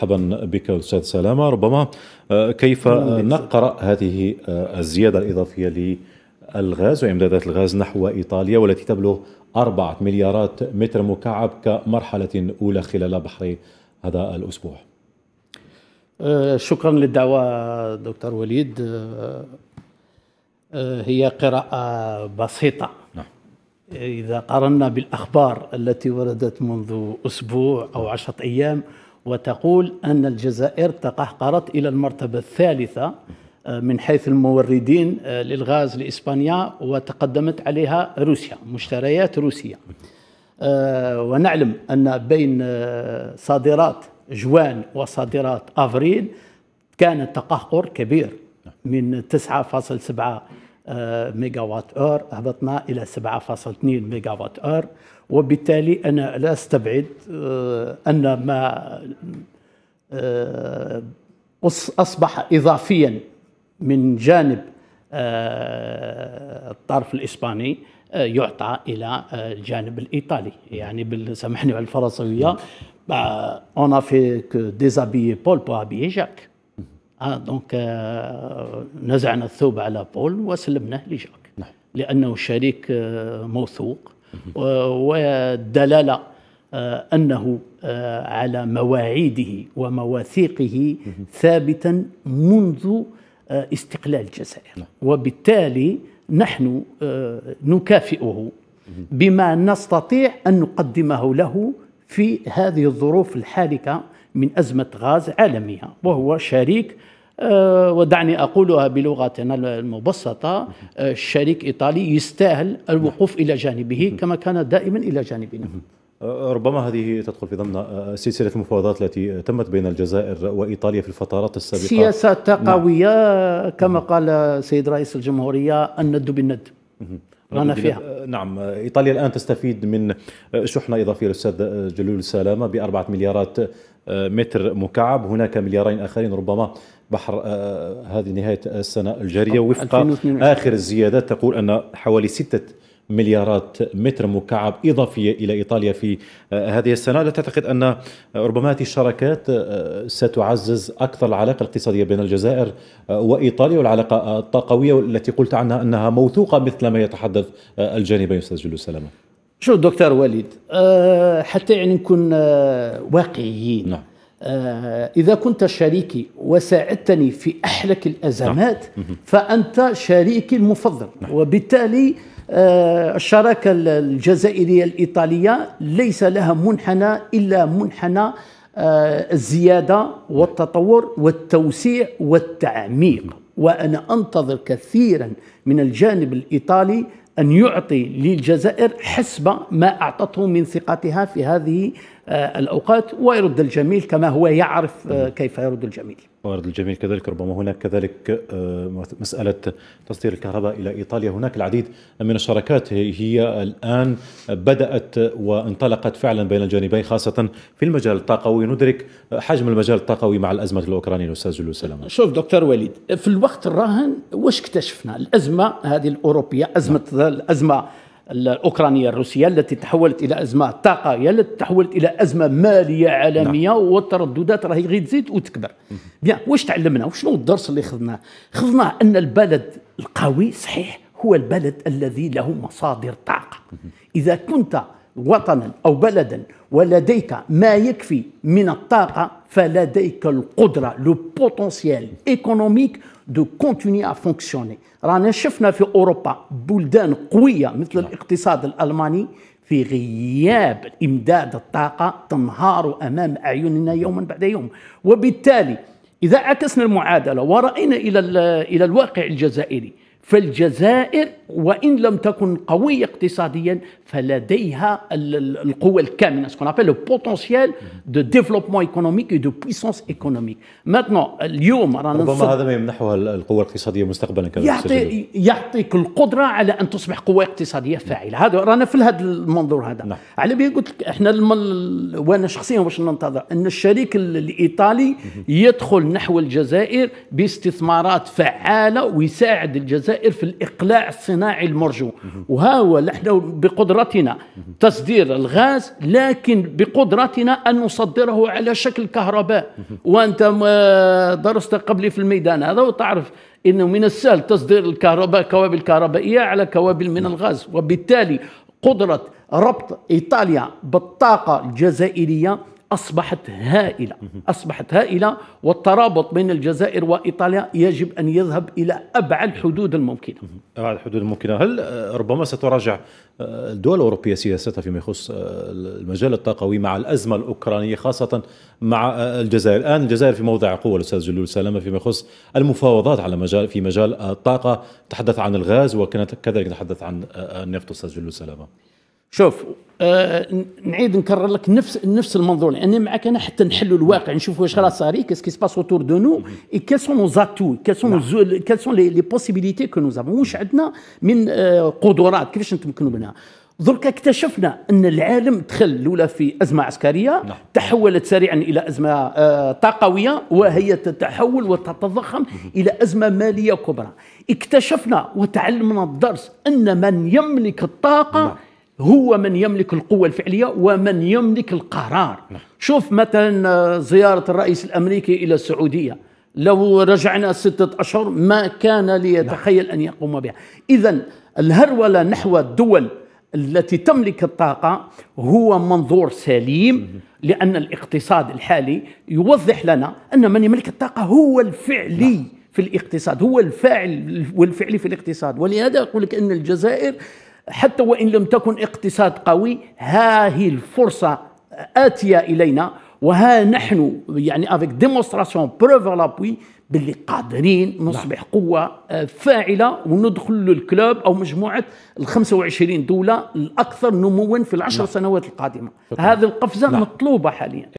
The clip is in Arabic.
مرحبا بك أستاذ سلامة ربما آه، كيف نقرأ هذه آه، الزيادة الإضافية للغاز وإمدادات الغاز نحو إيطاليا والتي تبلغ أربعة مليارات متر مكعب كمرحلة أولى خلال بحر هذا الأسبوع آه، شكرا للدعوة دكتور وليد هي قراءة بسيطة نعم. إذا قارنا بالأخبار التي وردت منذ أسبوع أو عشرة أيام وتقول أن الجزائر تقهقرت إلى المرتبة الثالثة آه، من حيث الموردين آه، للغاز لإسبانيا وتقدمت عليها روسيا مشتريات روسيا آه، ونعلم أن بين صادرات جوان وصادرات أفريل كان تقهقر كبير نعم. من 9.7 ميجا وات اور هبطنا الى 7.2 ميجا وات اور وبالتالي انا لا استبعد آه، ان ما آه، اصبح اضافيا من جانب آه، الطرف الاسباني يعطى الى الجانب الايطالي يعني سامحني على الفرنسويه اون افي ديزابيي بول بو ابيي جاك آه دونك آه نزعنا الثوب على بول وسلمناه لجاك نعم. لانه شريك آه موثوق والدلاله آه، انه آه، على مواعيده ومواثيقه ثابتا منذ آه، استقلال الجزائر نعم. وبالتالي نحن نكافئه بما نستطيع ان نقدمه له في هذه الظروف الحالكه من أزمة غاز عالمية وهو شريك آه، ودعني أقولها بلغتنا المبسطة الشريك آه، إيطالي يستاهل الوقوف إلى جانبه كما كان دائما إلى جانبنا آه، ربما هذه تدخل في ضمن سلسلة المفاوضات التي تمت بين الجزائر وإيطاليا في الفترات السابقة سياسة نعم. قوية كما قال سيد رئيس الجمهورية الند بالند رانا فيها آه، نعم آه، ايطاليا الان تستفيد من آه، شحنه اضافيه للاستاذ جلول سلامه باربعه مليارات متر مكعب هناك مليارين اخرين ربما بحر هذه نهايه السنه الجاريه وفق اخر الزيادات تقول ان حوالي سته مليارات متر مكعب إضافية إلى إيطاليا في آه، هذه السنة لا تعتقد أن آه، ربما هذه الشراكات آه، ستعزز أكثر العلاقة الاقتصادية بين الجزائر وإيطاليا والعلاقة الطاقوية التي قلت عنها أنها موثوقة مثل ما يتحدث الجانبين أستاذ جلو سلامة شو دكتور وليد أه حتى يعني نكون واقعيين نعم. أه إذا كنت شريكي وساعدتني في أحلك الأزمات نعم. فأنت شريكي المفضل نعم. وبالتالي آه، الشراكة الجزائرية الإيطالية ليس لها منحنى إلا منحنى آه، الزيادة والتطور والتوسيع والتعميق وأنا أنتظر كثيرا من الجانب الإيطالي أن يعطي للجزائر حسب ما أعطته من ثقتها في هذه آه، الأوقات ويرد الجميل كما هو يعرف آه، كيف يرد الجميل ويرد الجميل كذلك ربما هناك كذلك آه، مسألة تصدير الكهرباء إلى إيطاليا هناك العديد من الشراكات هي الآن بدأت وانطلقت فعلا بين الجانبين خاصة في المجال الطاقوي ندرك حجم المجال الطاقوي مع الأزمة الأوكرانية الأستاذ جلو سلامة شوف دكتور وليد في الوقت الراهن واش اكتشفنا الأزمة هذه الأوروبية أزمة الأزمة الاوكرانيه الروسيه التي تحولت الى ازمه طاقه التي تحولت الى ازمه ماليه عالميه نعم. والترددات راهي غير تزيد وتكبر بيان واش تعلمنا وشنو الدرس اللي خذناه خذنا ان البلد القوي صحيح هو البلد الذي له مصادر طاقه اذا كنت وطنا أو بلدا ولديك ما يكفي من الطاقة فلديك القدرة لو بوتونسييل ايكونوميك دو كونتيني ا فونكسيوني رانا شفنا في أوروبا بلدان قوية مثل نعم. الاقتصاد الألماني في غياب إمداد الطاقة تنهار أمام أعيننا يوما بعد يوم وبالتالي إذا عكسنا المعادلة ورأينا إلى, إلى الواقع الجزائري فالجزائر وان لم تكن قويه اقتصاديا فلديها القوه الكامنه سكون ابل لو بوتونسييل دو ديفلوبمون ايكونوميك دو et ايكونوميك puissance اليوم رانا ربما هذا ما يمنحها القوه الاقتصاديه مستقبلا كما يعطي يعطيك القدره على ان تصبح قوه اقتصاديه فاعله هذا رانا في هذا المنظور هذا نعم. على بيه قلت لك احنا وانا شخصيا باش ننتظر ان الشريك الايطالي يدخل نحو الجزائر باستثمارات فعاله ويساعد الجزائر الجزائر في الإقلاع الصناعي المرجو وها هو نحن بقدرتنا تصدير الغاز لكن بقدرتنا أن نصدره على شكل كهرباء وأنت درست قبلي في الميدان هذا وتعرف انه من السهل تصدير الكهرباء كوابل كهربائيه على كوابل من الغاز وبالتالي قدره ربط ايطاليا بالطاقه الجزائريه أصبحت هائلة أصبحت هائلة والترابط بين الجزائر وإيطاليا يجب أن يذهب إلى أبعد حدود الممكنة أبعد حدود الممكنة هل آه، ربما ستراجع آه، الدول الأوروبية سياستها فيما يخص آه، المجال الطاقوي مع الأزمة الأوكرانية خاصة مع الجزائر الآن الجزائر في موضع قوة الأستاذ جلول سلامة فيما يخص المفاوضات على مجال في مجال الطاقة تحدث عن الغاز وكذلك تحدث عن النفط أستاذ جلول سلامة شوف آه نعيد نكرر لك نفس نفس المنظور لاني يعني معك انا حتى نحلوا الواقع نشوف واش راه صاري كاس كي سباس اوتور دو نو اي كيل سون نو زاتو كيل سون كيل سون لي بوسيبيليتي كو نو زافون واش عندنا من آه قدرات كيفاش نتمكنوا منها درك اكتشفنا ان العالم دخل الاولى في ازمه عسكريه لا. نعم. تحولت سريعا الى ازمه آه طاقويه وهي تتحول وتتضخم الى ازمه ماليه كبرى اكتشفنا وتعلمنا الدرس ان من يملك الطاقه لا. نعم. هو من يملك القوة الفعلية ومن يملك القرار نعم. شوف مثلا آه، زيارة الرئيس الأمريكي إلى السعودية لو رجعنا ستة أشهر ما كان ليتخيل نعم. أن يقوم بها إذا الهرولة نحو الدول التي تملك الطاقة هو منظور سليم لأن الاقتصاد الحالي يوضح لنا أن من يملك الطاقة هو الفعلي نعم. في الاقتصاد هو الفاعل والفعلي في الاقتصاد ولهذا أقول لك أن الجزائر حتى وان لم تكن اقتصاد قوي ها هي الفرصه اتيه الينا وها نحن يعني افيك ديمونستراسيون بروف لابوي باللي قادرين نصبح نعم. قوه آه، فاعله وندخل للكلوب او مجموعه ال 25 دوله الاكثر نموا في العشر لا. نعم. سنوات القادمه هذه القفزه لا. نعم. مطلوبه حاليا